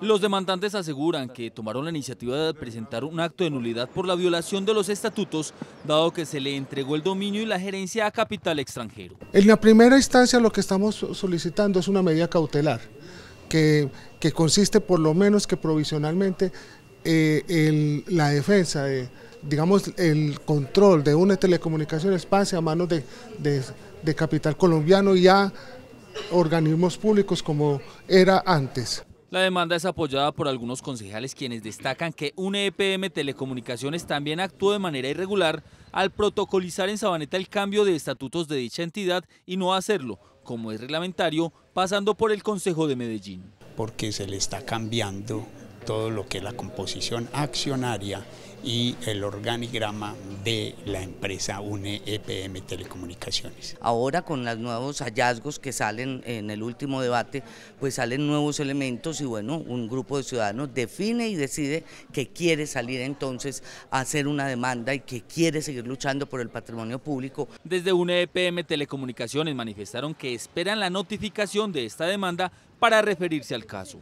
Los demandantes aseguran que tomaron la iniciativa de presentar un acto de nulidad por la violación de los estatutos, dado que se le entregó el dominio y la gerencia a capital extranjero. En la primera instancia lo que estamos solicitando es una medida cautelar, que, consiste por lo menos que provisionalmente en eh, la defensa de digamos, el control de una telecomunicación espacial a manos de, de capital colombiano y a organismos públicos como era antes. La demanda es apoyada por algunos concejales quienes destacan que un EPM Telecomunicaciones también actuó de manera irregular al protocolizar en Sabaneta el cambio de estatutos de dicha entidad y no hacerlo, como es reglamentario, pasando por el Consejo de Medellín. Porque se le está cambiando todo lo que es la composición accionaria y el organigrama de la empresa UNE e Telecomunicaciones. Ahora con los nuevos hallazgos que salen en el último debate, pues salen nuevos elementos y bueno, un grupo de ciudadanos define y decide que quiere salir entonces a hacer una demanda y que quiere seguir luchando por el patrimonio público. Desde UNE e Telecomunicaciones manifestaron que esperan la notificación de esta demanda para referirse al caso.